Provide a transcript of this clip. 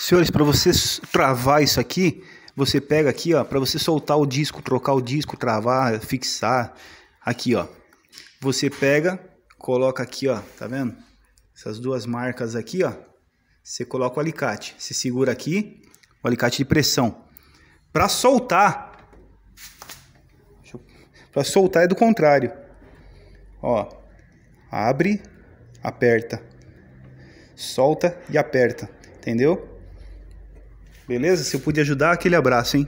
Senhores, para você travar isso aqui, você pega aqui, ó, para você soltar o disco, trocar o disco, travar, fixar, aqui, ó. Você pega, coloca aqui, ó, tá vendo? Essas duas marcas aqui, ó. Você coloca o alicate, você segura aqui, o alicate de pressão. Para soltar, para soltar é do contrário. Ó, abre, aperta, solta e aperta, entendeu? Beleza? Se eu pude ajudar, aquele abraço, hein?